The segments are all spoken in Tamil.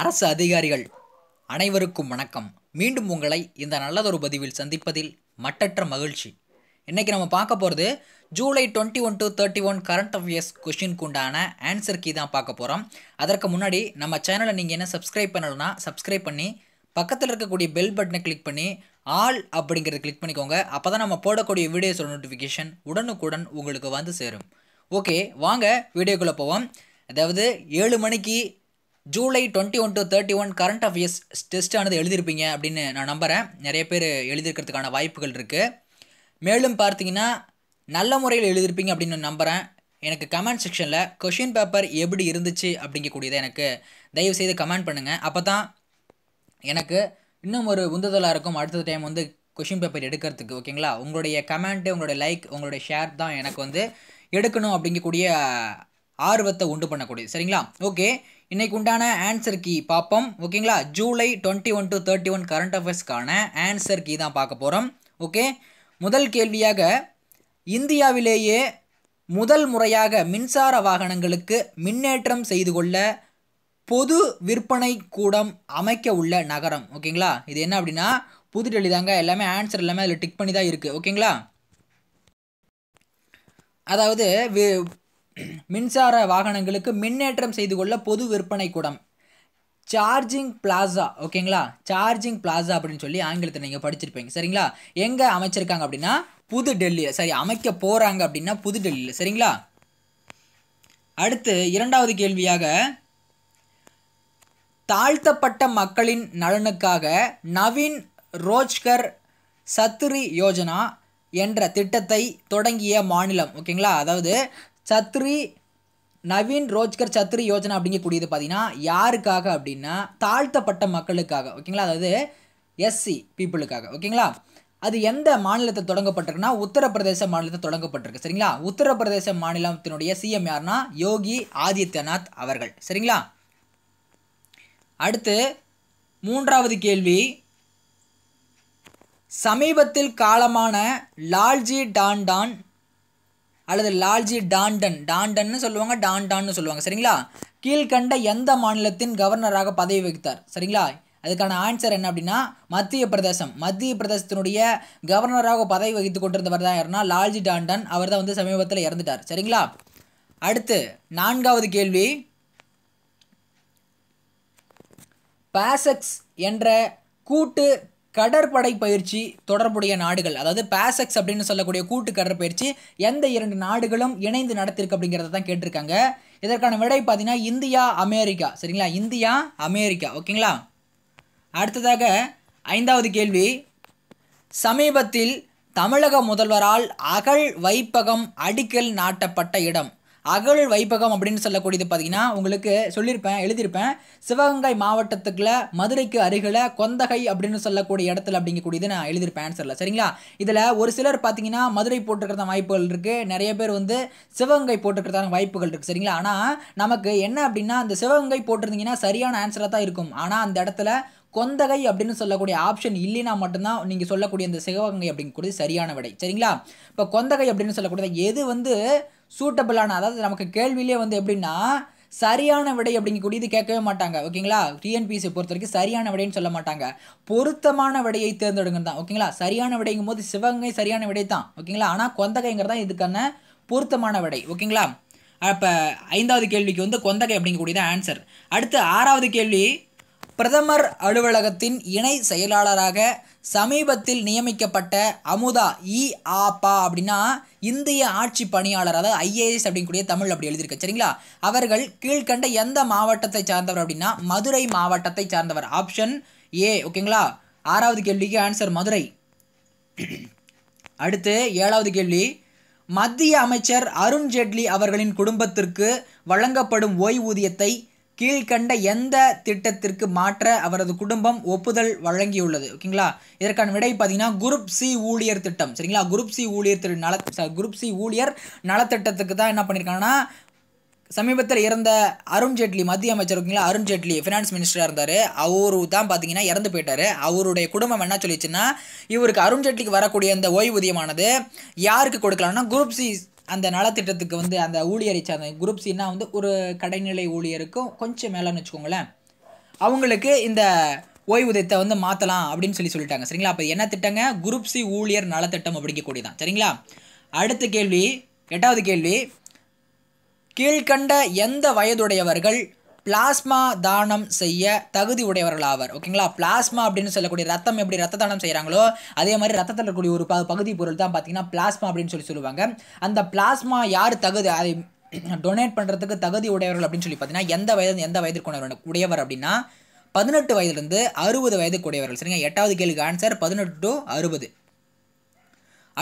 அரசு அதிகாரிகள் அனைவருக்கும் வணக்கம் மீண்டும் உங்களை இந்த நல்லதொரு பதிவில் சந்திப்பதில் மட்டற்ற மகிழ்ச்சி இன்றைக்கி நம்ம பார்க்க போகிறது July twenty one to thirty one current affairs கொஷினுக்கு உண்டான ஆன்சர் கீ தான் பார்க்க போகிறோம் அதற்கு முன்னாடி நம்ம சேனலை நீங்கள் என்ன சப்ஸ்கிரைப் பண்ணணும்னா சப்ஸ்கிரைப் பண்ணி பக்கத்தில் இருக்கக்கூடிய பெல் பட்டனை கிளிக் பண்ணி ஆல் அப்படிங்கிறத கிளிக் பண்ணிக்கோங்க அப்போ தான் நம்ம போடக்கூடிய வீடியோஸோட நோட்டிஃபிகேஷன் உடனுக்குடன் உங்களுக்கு வந்து சேரும் ஓகே வாங்க வீடியோக்குள்ளே போவோம் அதாவது ஏழு மணிக்கு July twenty one to thirty one current affairs டெஸ்ட்டானது எழுதியிருப்பீங்க அப்படின்னு நான் நம்புகிறேன் நிறைய பேர் எழுதியிருக்கிறதுக்கான வாய்ப்புகள் இருக்குது மேலும் பார்த்தீங்கன்னா நல்ல முறையில் எழுதியிருப்பீங்க அப்படின்னு நான் நம்புகிறேன் எனக்கு கமெண்ட் செக்ஷனில் கொஷின் பேப்பர் எப்படி இருந்துச்சு அப்படிங்கக்கூடியதை எனக்கு தயவு செய்து கமெண்ட் பண்ணுங்கள் அப்போ தான் எனக்கு இன்னும் ஒரு உந்துதலாக இருக்கும் அடுத்த டைம் வந்து கொஷின் பேப்பர் எடுக்கிறதுக்கு ஓகேங்களா உங்களுடைய கமெண்ட்டு உங்களுடைய லைக் உங்களுடைய ஷேர் தான் எனக்கு வந்து எடுக்கணும் அப்படிங்கக்கூடிய ஆர்வத்தை உண்டு பண்ணக்கூடியது சரிங்களா ஓகே இன்றைக்கு உண்டான ஆன்சர் கீ பார்ப்போம் ஓகேங்களா July twenty one to thirty one current அஃபேர்ஸ்க்கான ஆன்சர் கீ தான் பார்க்க போகிறோம் ஓகே முதல் கேள்வியாக இந்தியாவிலேயே முதல் முறையாக மின்சார வாகனங்களுக்கு மின்னேற்றம் செய்து கொள்ள பொது விற்பனை கூடம் அமைக்க உள்ள நகரம் ஓகேங்களா இது என்ன அப்படின்னா புதுடெல்லி தாங்க எல்லாமே ஆன்சர் எல்லாமே அதில் டிக் பண்ணி தான் இருக்குது ஓகேங்களா அதாவது மின்சார வாகனங்களுக்கு மின்னேற்றம் செய்து கொள்ள பொது விற்பனை கூடம் சார்ஜிங் பிளாசா ஓகேங்களா சார்ஜிங் பிளாசா அப்படின்னு சொல்லி ஆங்கிலத்தில் நீங்கள் படிச்சிருப்பீங்க சரிங்களா எங்கே அமைச்சிருக்காங்க அப்படின்னா புது டெல்லியில் சரி அமைக்க போகிறாங்க அப்படின்னா புது டெல்லியில் சரிங்களா அடுத்து இரண்டாவது கேள்வியாக தாழ்த்தப்பட்ட மக்களின் நலனுக்காக நவீன் ரோஜ்கர் சத்ரி யோஜனா என்ற திட்டத்தை தொடங்கிய மாநிலம் ஓகேங்களா அதாவது சத்ரி நவீன் ரோஜ்கர் சத்ரி யோஜனா அப்படிங்கக்கூடியது பார்த்திங்கன்னா யாருக்காக அப்படின்னா தாழ்த்தப்பட்ட மக்களுக்காக ஓகேங்களா அதாவது எஸ்சி பீப்புளுக்காக ஓகேங்களா அது எந்த மாநிலத்தில் தொடங்கப்பட்டிருக்குன்னா உத்தரப்பிரதேச மாநிலத்தில் தொடங்கப்பட்டிருக்கு சரிங்களா உத்தரப்பிரதேச மாநிலத்தினுடைய சிஎம் யார்னா யோகி ஆதித்யநாத் அவர்கள் சரிங்களா அடுத்து மூன்றாவது கேள்வி சமீபத்தில் காலமான லால்ஜி டான்டான் அல்லது லால்ஜி டாண்டன் டாண்டன்னு சொல்லுவாங்க டான்டான்னு சொல்லுவாங்க சரிங்களா கீழ்கண்ட எந்த மாநிலத்தின் கவர்னராக பதவி வகித்தார் சரிங்களா அதுக்கான ஆன்சர் என்ன அப்படின்னா மத்திய பிரதேசம் மத்திய பிரதேசத்தினுடைய கவர்னராக பதவி வகித்து கொண்டிருந்தவர் தான் யாருனா லால்ஜி டாண்டன் அவர் தான் வந்து சமீபத்தில் இறந்துட்டார் சரிங்களா அடுத்து நான்காவது கேள்வி பாசக்ஸ் என்ற கூட்டு கடற்படை பயிற்சி தொடர்புடைய நாடுகள் அதாவது பேசக்ஸ் அப்படின்னு சொல்லக்கூடிய கூட்டு கடற்பயிற்சி எந்த இரண்டு நாடுகளும் இணைந்து நடத்திருக்கு அப்படிங்கிறத தான் கேட்டிருக்காங்க இதற்கான விடை பார்த்தீங்கன்னா இந்தியா அமெரிக்கா சரிங்களா இந்தியா அமெரிக்கா ஓகேங்களா அடுத்ததாக ஐந்தாவது கேள்வி சமீபத்தில் தமிழக முதல்வரால் அகழ் வைப்பகம் அடிக்கல் நாட்டப்பட்ட இடம் அகழ் வைப்பகம் அப்படின்னு சொல்லக்கூடியது பார்த்தீங்கன்னா உங்களுக்கு சொல்லியிருப்பேன் எழுதியிருப்பேன் சிவகங்கை மாவட்டத்துக்குள்ள மதுரைக்கு அருகில் கொந்தகை அப்படின்னு சொல்லக்கூடிய இடத்துல அப்படிங்கக்கூடியது நான் எழுதியிருப்பேன் ஆன்சரில் சரிங்களா இதில் ஒரு சிலர் பார்த்தீங்கன்னா மதுரை போட்டுக்கிறதான வாய்ப்புகள் இருக்குது நிறைய பேர் வந்து சிவகங்கை போட்டுக்கிறதான வாய்ப்புகள் இருக்குது சரிங்களா ஆனால் நமக்கு என்ன அப்படின்னா அந்த சிவகங்கை போட்டிருந்தீங்கன்னா சரியான ஆன்சராக தான் இருக்கும் ஆனால் அந்த இடத்துல கொந்தகை அப்படின்னு சொல்லக்கூடிய ஆப்ஷன் இல்லைனா மட்டும்தான் நீங்கள் சொல்லக்கூடிய இந்த சிவகங்கை அப்படிங்கக்கூடியது சரியான விடை சரிங்களா இப்போ கொந்தகை அப்படின்னு சொல்லக்கூடிய எது வந்து சூட்டபிளான அதாவது நமக்கு கேள்வியிலே வந்து எப்படின்னா சரியான விடை இது கேட்கவே மாட்டாங்க ஓகேங்களா டிஎன்பிஎஸ்சி பொறுத்த வரைக்கும் சரியான விடைன்னு சொல்ல மாட்டாங்க பொருத்தமான விடையை தேர்ந்தெடுங்க தான் ஓகேங்களா சரியான விடைங்கும் போது சிவகங்கை சரியான விடை தான் ஓகேங்களா ஆனால் தான் இதுக்கான பொருத்தமான விடை ஓகேங்களா அப்போ ஐந்தாவது கேள்விக்கு வந்து கொந்தகை அப்படிங்கக்கூடியதான் ஆன்சர் அடுத்து ஆறாவது கேள்வி பிரதமர் அலுவலகத்தின் இணை செயலாளராக சமீபத்தில் நியமிக்கப்பட்ட அமுதா இ ஆபா அப்படின்னா இந்திய ஆட்சி பணியாளர் அதாவது ஐஏஎஸ் அப்படிங்கக்கூடிய தமிழ் அப்படி எழுதியிருக்க சரிங்களா அவர்கள் கீழ்கண்ட எந்த மாவட்டத்தை சார்ந்தவர் அப்படின்னா மதுரை மாவட்டத்தை சார்ந்தவர் ஆப்ஷன் ஏ ஓகேங்களா ஆறாவது கேள்விக்கு ஆன்சர் மதுரை அடுத்து ஏழாவது கேள்வி மத்திய அமைச்சர் அருண்ஜேட்லி அவர்களின் குடும்பத்திற்கு வழங்கப்படும் ஓய்வூதியத்தை கீழ்கண்ட எந்த திட்டத்திற்கு மாற்ற அவரது குடும்பம் ஒப்புதல் வழங்கியுள்ளது ஓகேங்களா இதற்கான விடை பார்த்தீங்கன்னா குரூப் சி ஊழியர் திட்டம் சரிங்களா குரூப் சி ஊழியர் நல குரூப் சி ஊழியர் நலத்திட்டத்துக்கு தான் என்ன பண்ணியிருக்காங்கன்னா சமீபத்தில் இறந்த அருண் ஜேட்லி மத்திய அமைச்சர் ஓகேங்களா அருண் ஜேட்லி ஃபினான்ஸ் மினிஸ்டராக இருந்தார் அவரு தான் பார்த்தீங்கன்னா இறந்து போயிட்டார் அவருடைய குடும்பம் என்ன சொல்லிச்சுன்னா இவருக்கு அருண் வரக்கூடிய அந்த ஓய்வூதியமானது யாருக்கு கொடுக்கலாம்னா குரூப் சி அந்த நலத்திட்டத்துக்கு வந்து அந்த ஊழியரை சார்ந்த குரூப் சின்னா வந்து ஒரு கடைநிலை ஊழியருக்கும் கொஞ்சம் மேலேன்னு வச்சுக்கோங்களேன் அவங்களுக்கு இந்த ஓய்வூதியத்தை வந்து மாற்றலாம் அப்படின்னு சொல்லி சொல்லிட்டாங்க சரிங்களா அப்போ என்ன திட்டங்க குரூப் சி ஊழியர் நலத்திட்டம் அப்படிங்கக்கூடிய தான் சரிங்களா அடுத்த கேள்வி எட்டாவது கேள்வி கீழ்கண்ட எந்த வயதுடையவர்கள் பிளாஸ்மா தானம் செய்ய தகுதி உடையவர்களாவர் ஓகேங்களா பிளாஸ்மா அப்படின்னு சொல்லக்கூடிய ரத்தம் எப்படி ரத்த தானம் செய்கிறாங்களோ அதே மாதிரி ரத்தத்தில் இருக்கக்கூடிய ஒரு பகுதி பொருள் தான் பார்த்தீங்கன்னா பிளாஸ்மா அப்படின்னு சொல்லி சொல்லுவாங்க அந்த பிளாஸ்மா யார் தகுதி அதை டொனேட் பண்ணுறதுக்கு தகுதி உடையவர்கள் அப்படின்னு சொல்லி பார்த்தீங்கன்னா எந்த வயது எந்த வயதிற்கு உடையவர் அப்படின்னா பதினெட்டு வயதுலேருந்து அறுபது வயதுக்கு உடையவர்கள் சரிங்க எட்டாவது கேள்விக்கு ஆன்சர் பதினெட்டு டு அறுபது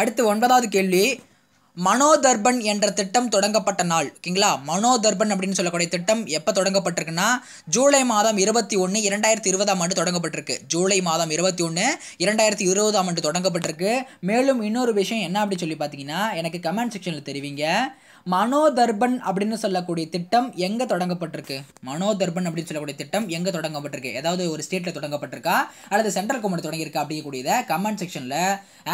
அடுத்து ஒன்பதாவது கேள்வி மனோதர்பன் என்ற திட்டம் தொடங்கப்பட்ட நாள் ஓகேங்களா மனோதர்பன் அப்படின்னு சொல்லக்கூடிய திட்டம் எப்போ தொடங்கப்பட்டிருக்குன்னா ஜூலை மாதம் இருபத்தி ஒன்று இரண்டாயிரத்தி இருபதாம் ஆண்டு தொடங்கப்பட்டிருக்கு ஜூலை மாதம் இருபத்தி ஒன்று இரண்டாயிரத்தி இருபதாம் ஆண்டு தொடங்கப்பட்டிருக்கு மேலும் இன்னொரு விஷயம் என்ன அப்படி சொல்லி பார்த்தீங்கன்னா எனக்கு கமெண்ட் செக்ஷனில் தெரிவிங்க மனோதர்பன் அப்படின்னு சொல்லக்கூடிய திட்டம் எங்கே தொடங்கப்பட்டிருக்கு மனோதர்பன் அப்படின்னு சொல்லக்கூடிய திட்டம் எங்கே தொடங்கப்பட்டிருக்கு ஏதாவது ஒரு ஸ்டேட்டில் தொடங்கப்பட்டிருக்கா அல்லது சென்ட்ரல் கவர்மெண்ட் தொடங்கியிருக்கா அப்படிங்கக்கூடியதை கமெண்ட் செக்ஷனில்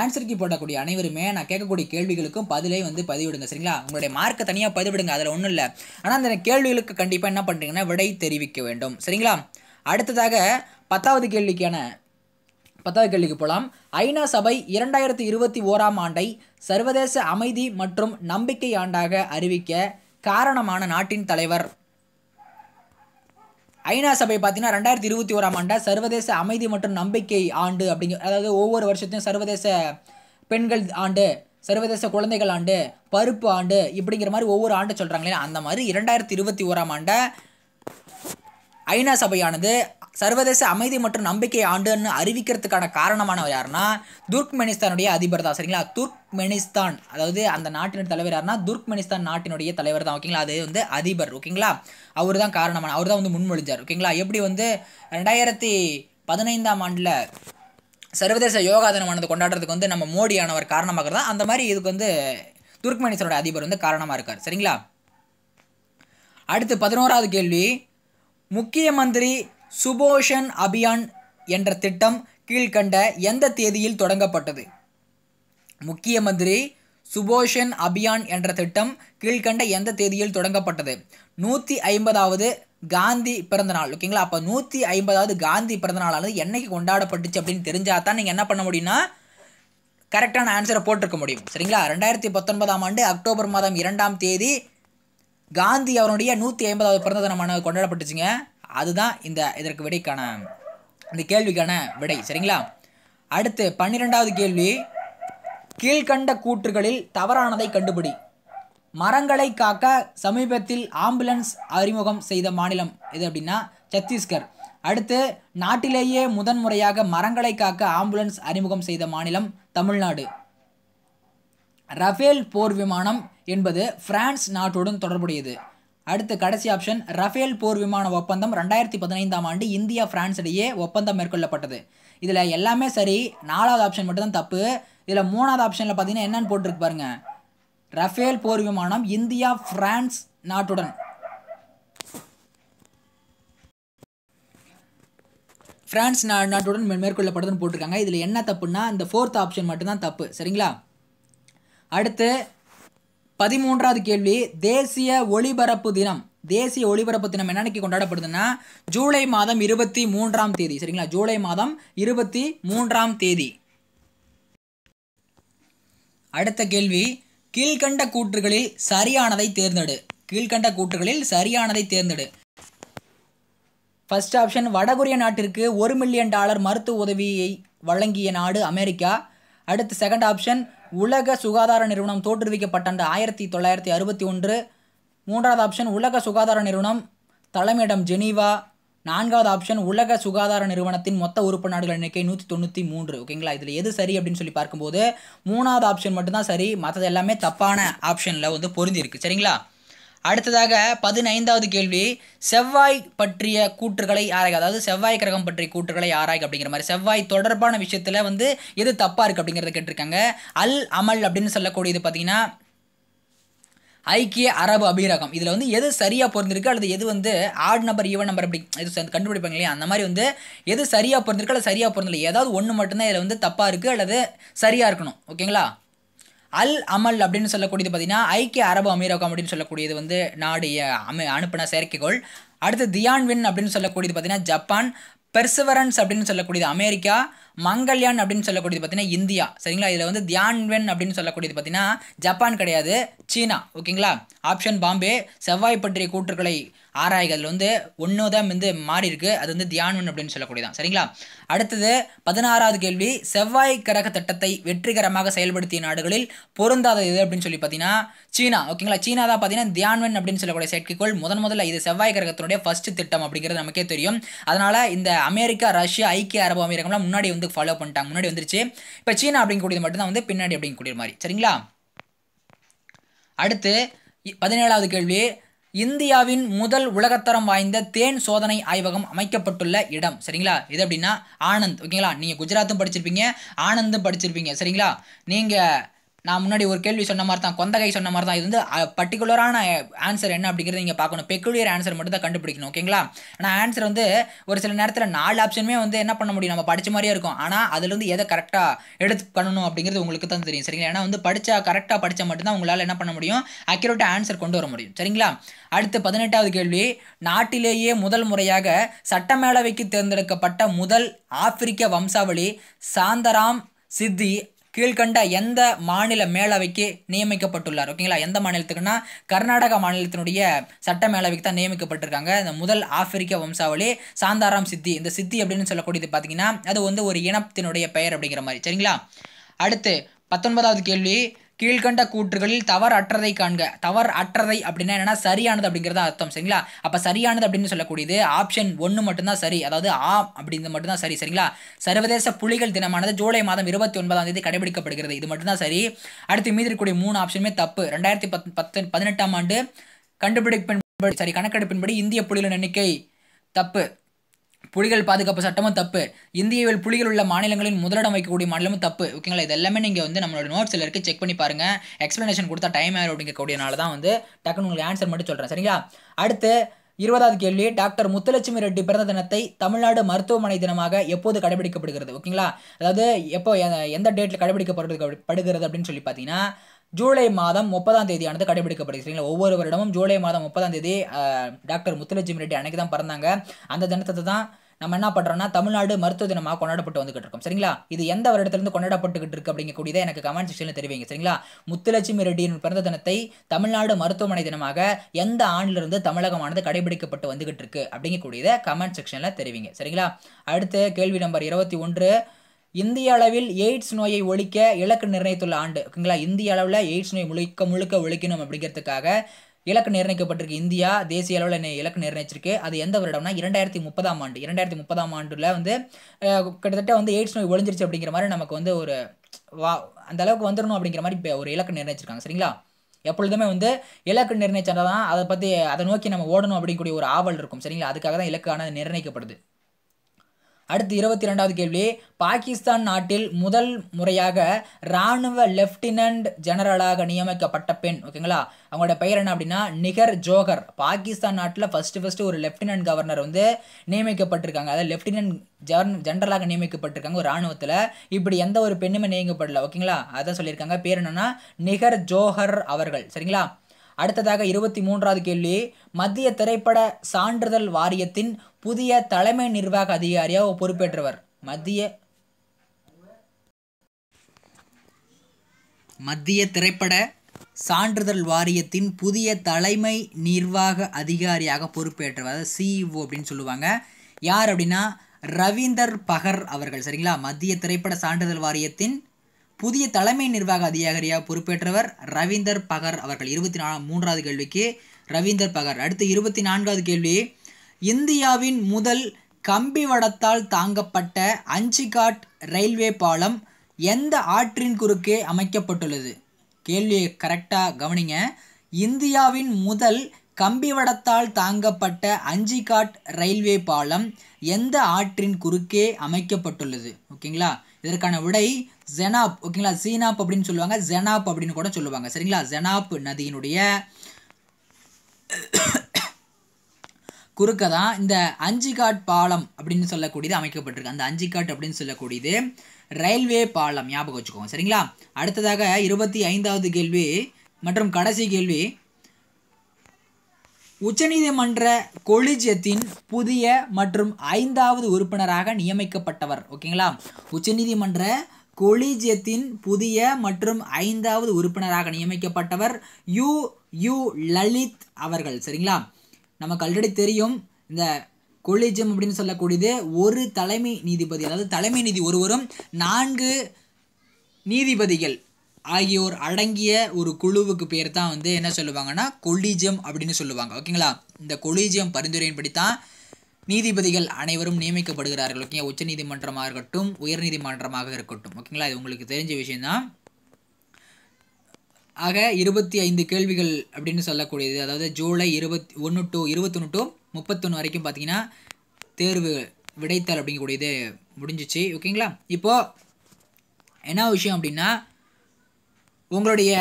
ஆன்சருக்கு போடக்கூடிய அனைவருமே நான் கேட்கக்கூடிய கேள்விகளுக்கும் பதில் அதிலே வந்து பதிவிடுங்க சரிங்களா உங்களுடைய மார்க்கை தனியாக பதிவிடுங்க அதில் ஒன்றும் இல்லை ஆனால் அந்த கேள்விகளுக்கு கண்டிப்பாக என்ன பண்ணுறீங்கன்னா விடை தெரிவிக்க வேண்டும் சரிங்களா அடுத்ததாக பத்தாவது கேள்விக்கான பத்தாவது கேள்விக்கு போகலாம் ஐநா சபை இரண்டாயிரத்தி இருபத்தி ஓராம் ஆண்டை சர்வதேச அமைதி மற்றும் நம்பிக்கை ஆண்டாக அறிவிக்க காரணமான நாட்டின் தலைவர் ஐநா சபை பார்த்தீங்கன்னா ரெண்டாயிரத்தி இருபத்தி ஓராம் ஆண்டை சர்வதேச அமைதி மற்றும் நம்பிக்கை ஆண்டு அப்படிங்கிற அதாவது ஒவ்வொரு வருஷத்தையும் சர்வதேச பெண்கள் ஆண்டு சர்வதேச குழந்தைகள் ஆண்டு பருப்பு ஆண்டு இப்படிங்கிற மாதிரி ஒவ்வொரு ஆண்டு சொல்கிறாங்களே அந்த மாதிரி இரண்டாயிரத்தி இருபத்தி ஓராம் ஆண்டை ஐநா சபையானது சர்வதேச அமைதி மற்றும் நம்பிக்கை ஆண்டுன்னு அறிவிக்கிறதுக்கான காரணமானவர் யாருன்னா துர்க்மெனிஸ்தானுடைய அதிபர் தான் சரிங்களா துர்க்மெனிஸ்தான் அதாவது அந்த நாட்டினுடைய தலைவர் யாருன்னா துர்க்மெனிஸ்தான் நாட்டினுடைய தலைவர் தான் ஓகேங்களா அது வந்து அதிபர் ஓகேங்களா அவர் தான் காரணமான அவர் தான் வந்து முன்மொழிஞ்சார் ஓகேங்களா எப்படி வந்து ரெண்டாயிரத்தி பதினைந்தாம் ஆண்டில் சர்வதேச யோகா தினமானது கொண்டாடுறதுக்கு வந்து நம்ம மோடியானவர் காரணமாக தான் அந்த மாதிரி இதுக்கு வந்து துர்க்மேனிசனோட அதிபர் வந்து காரணமாக இருக்கார் சரிங்களா அடுத்து பதினோராவது கேள்வி முக்கிய மந்திரி சுபோஷன் அபியான் என்ற திட்டம் கீழ்கண்ட எந்த தேதியில் தொடங்கப்பட்டது முக்கிய மந்திரி சுபோஷன் அபியான் என்ற திட்டம் கீழ்கண்ட எந்த தேதியில் தொடங்கப்பட்டது நூற்றி ஐம்பதாவது காந்தி பிறந்த நாள் ஓகேங்களா அப்போ நூற்றி ஐம்பதாவது காந்தி பிறந்த நாளானது என்றைக்கு கொண்டாடப்பட்டுச்சு அப்படின்னு தெரிஞ்சால் தான் நீங்கள் என்ன பண்ண முடியும்னா கரெக்டான ஆன்சரை போட்டிருக்க முடியும் சரிங்களா ரெண்டாயிரத்தி பத்தொன்பதாம் ஆண்டு அக்டோபர் மாதம் இரண்டாம் தேதி காந்தி அவருடைய நூற்றி ஐம்பதாவது பிறந்த தினமான கொண்டாடப்பட்டுச்சுங்க அதுதான் இந்த இதற்கு விடைக்கான இந்த கேள்விக்கான விடை சரிங்களா அடுத்து பன்னிரெண்டாவது கேள்வி கீழ்கண்ட கூற்றுகளில் தவறானதை கண்டுபிடி மரங்களை காக்க சமீபத்தில் ஆம்புலன்ஸ் அறிமுகம் செய்த மாநிலம் எது அப்படின்னா சத்தீஸ்கர் அடுத்து நாட்டிலேயே முதன்முறையாக மரங்களை காக்க ஆம்புலன்ஸ் அறிமுகம் செய்த மாநிலம் தமிழ்நாடு ரஃபேல் போர் விமானம் என்பது பிரான்ஸ் நாட்டுடன் தொடர்புடையது அடுத்து கடைசி ஆப்ஷன் ரஃபேல் போர் விமான ஒப்பந்தம் ரெண்டாயிரத்தி பதினைந்தாம் ஆண்டு இந்தியா பிரான்ஸ் இடையே ஒப்பந்தம் மேற்கொள்ளப்பட்டது இதில் எல்லாமே சரி நாலாவது ஆப்ஷன் மட்டும்தான் தப்பு இதில் மூணாவது ஆப்ஷனில் பார்த்தீங்கன்னா என்னென்னு போட்டிருக்கு பாருங்கள் ரஃபேல் போர் விமானம் இந்தியா பிரான்ஸ் நாட்டுடன் பிரான்ஸ் நாட்டுடன் மேற்கொள்ளப்படுதுன்னு போட்டிருக்காங்க இதில் என்ன தப்புன்னா இந்த ஃபோர்த் ஆப்ஷன் மட்டும்தான் தப்பு சரிங்களா அடுத்து பதிமூன்றாவது கேள்வி தேசிய ஒளிபரப்பு தினம் தேசிய ஒளிபரப்பு தினம் என்னன்னைக்கு கொண்டாடப்படுதுன்னா ஜூலை மாதம் இருபத்தி மூன்றாம் தேதி சரிங்களா ஜூலை மாதம் இருபத்தி மூன்றாம் தேதி அடுத்த கேள்வி கீழ்கண்ட கூற்றுகளில் சரியானதை தேர்ந்தெடு கீழ்கண்ட கூற்றுகளில் சரியானதை தேர்ந்தெடு ஃபர்ஸ்ட் ஆப்ஷன் வடகொரிய நாட்டிற்கு ஒரு மில்லியன் டாலர் மருத்துவ உதவியை வழங்கிய நாடு அமெரிக்கா அடுத்து செகண்ட் ஆப்ஷன் உலக சுகாதார நிறுவனம் தோற்றுவிக்கப்பட்ட அந்த ஆயிரத்தி தொள்ளாயிரத்தி அறுபத்தி ஒன்று மூன்றாவது ஆப்ஷன் உலக சுகாதார நிறுவனம் தலைமையிடம் ஜெனீவா நான்காவது ஆப்ஷன் உலக சுகாதார நிறுவனத்தின் மொத்த உறுப்பு நாடுகள் எண்ணிக்கை நூற்றி தொண்ணூற்றி மூன்று ஓகேங்களா இதில் எது சரி அப்படின்னு சொல்லி பார்க்கும்போது மூணாவது ஆப்ஷன் மட்டும்தான் சரி மற்றது எல்லாமே தப்பான ஆப்ஷனில் வந்து பொருந்திருக்கு சரிங்களா அடுத்ததாக பதினைந்தாவது கேள்வி செவ்வாய் பற்றிய கூற்றுகளை ஆராய் அதாவது செவ்வாய் கிரகம் பற்றிய கூற்றுகளை ஆராய் அப்படிங்கிற மாதிரி செவ்வாய் தொடர்பான விஷயத்தில் வந்து எது தப்பாக இருக்குது அப்படிங்கிறத கேட்டிருக்காங்க அல் அமல் அப்படின்னு சொல்லக்கூடியது பார்த்திங்கன்னா ஐக்கிய அரபு அபிரகம் இதில் வந்து எது சரியாக பொருந்திருக்கு அல்லது எது வந்து ஆட் நம்பர் ஈவன் நம்பர் அப்படி இது கண்டுபிடிப்பாங்க இல்லையா அந்த மாதிரி வந்து எது சரியாக பொருந்திருக்கு அல்லது சரியாக பொருந்தில்லை ஏதாவது ஒன்று மட்டும்தான் இதில் வந்து தப்பாக இருக்குது அல்லது சரியாக இருக்கணும் ஓகேங்களா அல் அமல் அப்படின்னு சொல்லக்கூடியது பார்த்திங்கன்னா ஐக்கிய அரபு அமீரகம் அப்படின்னு சொல்லக்கூடியது வந்து நாடு அமை அனுப்பின செயற்கைக்கோள் அடுத்து தியான்வின் அப்படின்னு சொல்லக்கூடியது பார்த்திங்கன்னா ஜப்பான் பெர்சுவரன்ஸ் அப்படின்னு சொல்லக்கூடியது அமெரிக்கா மங்கல்யான் அப்படின்னு சொல்லக்கூடியது பார்த்தீங்கன்னா இந்தியா சரிங்களா இதில் வந்து தியான்வென் அப்படின்னு சொல்லக்கூடியது பார்த்தீங்கன்னா ஜப்பான் கிடையாது சீனா ஓகேங்களா ஆப்ஷன் பாம்பே செவ்வாய் பற்றிய கூற்றுக்களை ஆராய்கள் அதில் வந்து ஒன்று தான் வந்து மாறி இருக்கு அது வந்து தியானம் அப்படின்னு சொல்லக்கூடியதான் சரிங்களா அடுத்தது பதினாறாவது கேள்வி செவ்வாய் கிரக திட்டத்தை வெற்றிகரமாக செயல்படுத்திய நாடுகளில் பொருந்தாத இது அப்படின்னு சொல்லி பார்த்தீங்கன்னா சீனா ஓகேங்களா சீனா தான் பார்த்தீங்கன்னா தியான்வன் அப்படின்னு சொல்லக்கூடிய செயற்கைக்கோள் முதன் முதல்ல இது செவ்வாய் கிரகத்தினுடைய ஃபர்ஸ்ட் திட்டம் அப்படிங்கிறது நமக்கே தெரியும் அதனால் இந்த அமெரிக்கா ரஷ்யா ஐக்கிய அரபு அமீரகம்லாம் முன்னாடி வந்து ஃபாலோ பண்ணிட்டாங்க முன்னாடி வந்துருச்சு இப்போ சீனா அப்படிங்கக்கூடியது மட்டும்தான் வந்து பின்னாடி அப்படிங்கக்கூடிய மாதிரி சரிங்களா அடுத்து பதினேழாவது கேள்வி இந்தியாவின் முதல் உலகத்தரம் வாய்ந்த தேன் சோதனை ஆய்வகம் அமைக்கப்பட்டுள்ள இடம் சரிங்களா இது அப்படின்னா ஆனந்த் ஓகேங்களா நீங்கள் குஜராத்தும் படிச்சிருப்பீங்க ஆனந்தும் படிச்சிருப்பீங்க சரிங்களா நீங்கள் நான் முன்னாடி ஒரு கேள்வி சொன்ன மாதிரி தான் கொந்தகை சொன்ன மாதிரி தான் இது வந்து பர்டிகுலரான ஆன்சர் என்ன அப்படிங்கிறத நீங்கள் பார்க்கணும் பெக்குலியர் ஆன்சர் மட்டும் தான் கண்டுபிடிக்கணும் ஓகேங்களா ஆனால் ஆன்சர் வந்து ஒரு சில நேரத்தில் நாலு ஆப்ஷனுமே வந்து என்ன பண்ண முடியும் நம்ம படித்த மாதிரியே இருக்கும் ஆனால் அதுலேருந்து எதை கரெக்டாக எடுத்து பண்ணணும் அப்படிங்கிறது உங்களுக்கு தான் தெரியும் சரிங்களா ஏன்னா வந்து படித்தா கரெக்டாக படித்தா மட்டும்தான் உங்களால் என்ன பண்ண முடியும் அக்யூரேட்டாக ஆன்சர் கொண்டு வர முடியும் சரிங்களா அடுத்து பதினெட்டாவது கேள்வி நாட்டிலேயே முதல் முறையாக சட்டமேளவைக்கு தேர்ந்தெடுக்கப்பட்ட முதல் ஆப்பிரிக்க வம்சாவளி சாந்தராம் சித்தி கீழ்கண்ட எந்த மாநில மேலவைக்கு நியமிக்கப்பட்டுள்ளார் ஓகேங்களா எந்த மாநிலத்துக்குன்னா கர்நாடக மாநிலத்தினுடைய சட்ட மேலவைக்கு தான் நியமிக்கப்பட்டிருக்காங்க இந்த முதல் ஆப்பிரிக்க வம்சாவளி சாந்தாராம் சித்தி இந்த சித்தி அப்படின்னு சொல்லக்கூடியது பார்த்தீங்கன்னா அது வந்து ஒரு இனத்தினுடைய பெயர் அப்படிங்கிற மாதிரி சரிங்களா அடுத்து பத்தொன்பதாவது கேள்வி கீழ்கண்ட கூற்றுகளில் தவறு அற்றதை காண்க தவறு அற்றதை அப்படின்னா என்னன்னா சரியானது அப்படிங்கிறத அர்த்தம் சரிங்களா அப்போ சரியானது அப்படின்னு சொல்லக்கூடியது ஆப்ஷன் ஒன்று மட்டும்தான் சரி அதாவது ஆ அப்படிங்கிறது மட்டும்தான் சரி சரிங்களா சர்வதேச புலிகள் தினமானது ஜூலை மாதம் இருபத்தி ஒன்பதாம் தேதி கடைபிடிக்கப்படுகிறது இது மட்டும்தான் சரி அடுத்து மீதி இருக்கக்கூடிய மூணு ஆப்ஷனுமே தப்பு ரெண்டாயிரத்தி பத் பத்து பதினெட்டாம் ஆண்டு கண்டுபிடிப்பின்படி சரி கணக்கெடுப்பின்படி இந்திய புலிகளின் எண்ணிக்கை தப்பு புலிகள் பாதுகாப்பு சட்டமும் தப்பு இந்தியாவில் புலிகள் உள்ள மாநிலங்களின் முதலிடம் வைக்கக்கூடிய மாநிலமும் தப்பு ஓகேங்களா இது எல்லாமே நீங்கள் வந்து நம்மளோட நோட்ஸில் இருக்குது செக் பண்ணி பாருங்கள் எக்ஸ்ப்ளனேஷன் கொடுத்தா டைம் ஆயிரம் அப்படிங்கக்கூடியனால தான் வந்து டக்குன்னு உங்களுக்கு ஆன்சர் மட்டும் சொல்கிறேன் சரிங்களா அடுத்து இருபதாவது கேள்வி டாக்டர் முத்துலட்சுமி ரெட்டி பிறந்த தினத்தை தமிழ்நாடு மருத்துவமனை தினமாக எப்போது கடைபிடிக்கப்படுகிறது ஓகேங்களா அதாவது எப்போ எந்த டேட்டில் கடைபிடிக்கப்படுகிறது படுகிறது அப்படின்னு சொல்லி பார்த்தீங்கன்னா ஜூலை மாதம் முப்பதாம் தேதியானது கடைபிடிக்கப்படுது சரிங்களா ஒவ்வொரு வருடமும் ஜூலை மாதம் முப்பதாம் தேதி டாக்டர் முத்துலட்சுமி ரெட்டி அன்னைக்கு தான் பிறந்தாங்க அந்த தினத்தை தான் நம்ம என்ன பண்ணுறோம்னா தமிழ்நாடு மருத்துவ தினமாக கொண்டாடப்பட்டு வந்துகிட்டு இருக்கோம் சரிங்களா இது எந்த வருடத்திலிருந்து கொண்டாடப்பட்டுக்கிட்டு இருக்கு அப்படிங்கக்கூடியதை எனக்கு கமெண்ட் செக்ஷனில் தெரிவிங்க சரிங்களா முத்துலட்சுமி ரெட்டியின் பிறந்த தினத்தை தமிழ்நாடு மருத்துவமனை தினமாக எந்த ஆண்டிலிருந்து தமிழகமானது கடைபிடிக்கப்பட்டு வந்துகிட்டு இருக்கு அப்படிங்கக்கூடியதை கமெண்ட் செக்ஷனில் தெரிவிங்க சரிங்களா அடுத்து கேள்வி நம்பர் இருபத்தி ஒன்று இந்திய அளவில் எய்ட்ஸ் நோயை ஒழிக்க இலக்கு நிர்ணயித்துள்ள ஆண்டு ஓகேங்களா இந்திய அளவில் எய்ட்ஸ் நோய் முழுக்க முழுக்க ஒழிக்கணும் அப்படிங்கிறதுக்காக இலக்கு நிர்ணயிக்கப்பட்டிருக்கு இந்தியா தேசிய அளவில் இலக்கு நிர்ணயிச்சிருக்கு அது எந்த வருடம்னா இரண்டாயிரத்தி முப்பதாம் ஆண்டு இரண்டாயிரத்தி முப்பதாம் ஆண்டில் வந்து கிட்டத்தட்ட வந்து எய்ட்ஸ் நோய் ஒழிஞ்சிருச்சு அப்படிங்கிற மாதிரி நமக்கு வந்து ஒரு வா அந்த அளவுக்கு வந்துடணும் அப்படிங்கிற மாதிரி இப்போ ஒரு இலக்கு நிர்ணயிச்சிருக்காங்க சரிங்களா எப்பொழுதுமே வந்து இலக்கு நிர்ணயிச்சா தான் அதை பற்றி அதை நோக்கி நம்ம ஓடணும் அப்படிங்கக்கூடிய ஒரு ஆவல் இருக்கும் சரிங்களா அதுக்காக தான் இலக்கானது நிர்ணயிக்கப்படுது அடுத்து இருபத்தி ரெண்டாவது கேள்வி பாகிஸ்தான் நாட்டில் முதல் முறையாக இராணுவ லெப்டினன்ட் ஜெனரலாக நியமிக்கப்பட்ட பெண் ஓகேங்களா அவங்களோட பெயர் என்ன அப்படின்னா நிகர் ஜோகர் பாகிஸ்தான் நாட்டில் ஃபஸ்ட்டு ஃபஸ்ட்டு ஒரு லெப்டினன்ட் கவர்னர் வந்து நியமிக்கப்பட்டிருக்காங்க அதாவது லெப்டினன்ட் ஜென் ஜென்ரலாக நியமிக்கப்பட்டிருக்காங்க ஒரு இராணுவத்தில் இப்படி எந்த ஒரு பெண்ணுமே நியமிக்கப்படல ஓகேங்களா அதான் சொல்லியிருக்காங்க பேர் என்னென்னா நிகர் ஜோஹர் அவர்கள் சரிங்களா அடுத்ததாக இருபத்தி மூன்றாவது கேள்வி மத்திய திரைப்பட சான்றிதழ் வாரியத்தின் புதிய தலைமை நிர்வாக அதிகாரியாக பொறுப்பேற்றவர் மத்திய மத்திய திரைப்பட சான்றிதழ் வாரியத்தின் புதிய தலைமை நிர்வாக அதிகாரியாக பொறுப்பேற்றவர் அதாவது சிஇஓ e அப்படின்னு சொல்லுவாங்க யார் அப்படின்னா ரவீந்தர் பகர் அவர்கள் சரிங்களா மத்திய திரைப்பட சான்றிதழ் வாரியத்தின் புதிய தலைமை நிர்வாக அதிகாரியாக பொறுப்பேற்றவர் ரவீந்தர் பகர் அவர்கள் இருபத்தி நாலாம் மூன்றாவது கேள்விக்கு ரவீந்தர் பகர் அடுத்து இருபத்தி நான்காவது கேள்வி இந்தியாவின் முதல் கம்பி வடத்தால் தாங்கப்பட்ட அஞ்சிகாட் ரயில்வே பாலம் எந்த ஆற்றின் குறுக்கே அமைக்கப்பட்டுள்ளது கேள்வியை கரெக்டாக கவனிங்க இந்தியாவின் முதல் கம்பி வடத்தால் தாங்கப்பட்ட அஞ்சிகாட் ரயில்வே பாலம் எந்த ஆற்றின் குறுக்கே அமைக்கப்பட்டுள்ளது ஓகேங்களா இதற்கான விடை ஜெனாப் ஓகேங்களா சீனாப் அப்படின்னு சொல்லுவாங்க ஜெனாப் அப்படின்னு கூட சொல்லுவாங்க சரிங்களா ஜெனாப் நதியினுடைய குறுக்க தான் இந்த காட் பாலம் அப்படின்னு சொல்லக்கூடியது அமைக்கப்பட்டிருக்கு அந்த காட் அப்படின்னு சொல்லக்கூடியது ரயில்வே பாலம் ஞாபகம் வச்சுக்கோங்க சரிங்களா அடுத்ததாக இருபத்தி ஐந்தாவது கேள்வி மற்றும் கடைசி கேள்வி உச்சநீதிமன்ற கொலிஜியத்தின் புதிய மற்றும் ஐந்தாவது உறுப்பினராக நியமிக்கப்பட்டவர் ஓகேங்களா உச்சநீதிமன்ற கொலிஜியத்தின் புதிய மற்றும் ஐந்தாவது உறுப்பினராக நியமிக்கப்பட்டவர் யு யு லலித் அவர்கள் சரிங்களா நமக்கு ஆல்ரெடி தெரியும் இந்த கொலிஜம் அப்படின்னு சொல்லக்கூடியது ஒரு தலைமை நீதிபதி அதாவது தலைமை நீதி ஒருவரும் நான்கு நீதிபதிகள் ஆகியோர் அடங்கிய ஒரு குழுவுக்கு பேர் தான் வந்து என்ன சொல்லுவாங்கன்னா கொலிஜியம் அப்படின்னு சொல்லுவாங்க ஓகேங்களா இந்த கொலிஜியம் பரிந்துரையின்படி தான் நீதிபதிகள் அனைவரும் நியமிக்கப்படுகிறார்கள் ஓகே உச்சநீதிமன்றமாக இருக்கட்டும் உயர்நீதிமன்றமாக இருக்கட்டும் ஓகேங்களா இது உங்களுக்கு தெரிஞ்ச விஷயம்தான் ஆக இருபத்தி ஐந்து கேள்விகள் அப்படின்னு சொல்லக்கூடியது அதாவது ஜூலை இருபத்தி ஒன்று டு இருபத்தொன்று டு முப்பத்தொன்று வரைக்கும் பார்த்தீங்கன்னா தேர்வு விடைத்தாள் அப்படிங்கக்கூடியது முடிஞ்சிச்சு ஓகேங்களா இப்போது என்ன விஷயம் அப்படின்னா உங்களுடைய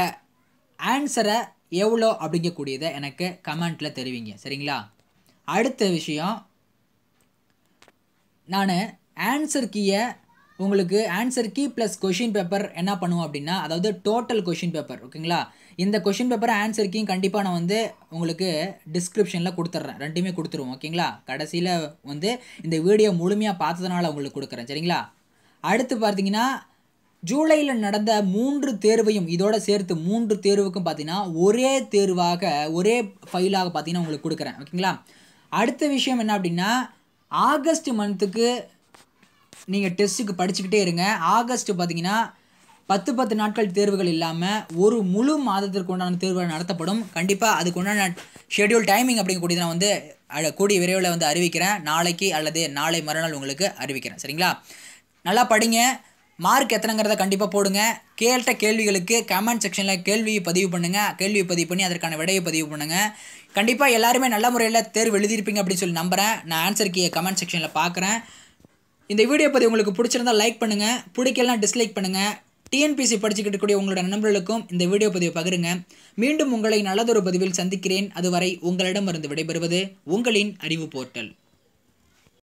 ஆன்சரை எவ்வளோ அப்படிங்கக்கூடியதை எனக்கு கமெண்ட்டில் தெரிவிங்க சரிங்களா அடுத்த விஷயம் நான் ஆன்சர் கீயை உங்களுக்கு answer key plus question paper என்ன பண்ணுவோம் அப்படின்னா அதாவது டோட்டல் கொஷின் பேப்பர் ஓகேங்களா இந்த கொஷின் பேப்பர் ஆன்சர் கீ கண்டிப்பாக நான் வந்து உங்களுக்கு டிஸ்கிரிப்ஷனில் கொடுத்துட்றேன் ரெண்டுமே கொடுத்துருவோம் ஓகேங்களா கடைசியில் வந்து இந்த வீடியோ முழுமையாக பார்த்ததுனால உங்களுக்கு கொடுக்குறேன் சரிங்களா அடுத்து பார்த்தீங்கன்னா ஜூலையில் நடந்த மூன்று தேர்வையும் இதோட சேர்த்து மூன்று தேர்வுக்கும் பார்த்தீங்கன்னா ஒரே தேர்வாக ஒரே ஃபைலாக பார்த்தீங்கன்னா உங்களுக்கு கொடுக்குறேன் ஓகேங்களா அடுத்த விஷயம் என்ன அப்படின்னா ஆகஸ்ட் மந்த்துக்கு நீங்கள் டெஸ்ட்டுக்கு படிச்சுக்கிட்டே இருங்க ஆகஸ்ட் பார்த்தீங்கன்னா பத்து பத்து நாட்கள் தேர்வுகள் இல்லாமல் ஒரு முழு மாதத்திற்கு உண்டான தேர்வுகள் நடத்தப்படும் கண்டிப்பாக அதுக்கு உண்டான ஷெடியூல் டைமிங் அப்படிங்கக்கூடியது நான் வந்து கூடிய விரைவில் வந்து அறிவிக்கிறேன் நாளைக்கு அல்லது நாளை மறுநாள் உங்களுக்கு அறிவிக்கிறேன் சரிங்களா நல்லா படிங்க மார்க் எத்தனைங்கிறத கண்டிப்பாக போடுங்க கேட்ட கேள்விகளுக்கு கமெண்ட் செக்ஷனில் கேள்வியை பதிவு பண்ணுங்கள் கேள்வியை பதிவு பண்ணி அதற்கான விடையை பதிவு பண்ணுங்கள் கண்டிப்பாக எல்லாருமே நல்ல முறையில் தேர்வு எழுதியிருப்பீங்க அப்படின்னு சொல்லி நம்புகிறேன் நான் ஆன்சருக்கு கமெண்ட் செக்ஷனில் பார்க்குறேன் இந்த வீடியோ பற்றி உங்களுக்கு பிடிச்சிருந்தால் லைக் பண்ணுங்கள் பிடிக்கலாம் டிஸ்லைக் பண்ணுங்கள் டிஎன்பிசி படிச்சுக்கிட்டு கூடிய உங்களோட நண்பர்களுக்கும் இந்த வீடியோ பதிவை பகிருங்க மீண்டும் உங்களை நல்லதொரு பதிவில் சந்திக்கிறேன் அதுவரை உங்களிடமிருந்து விடைபெறுவது உங்களின் அறிவு போர்ட்டல்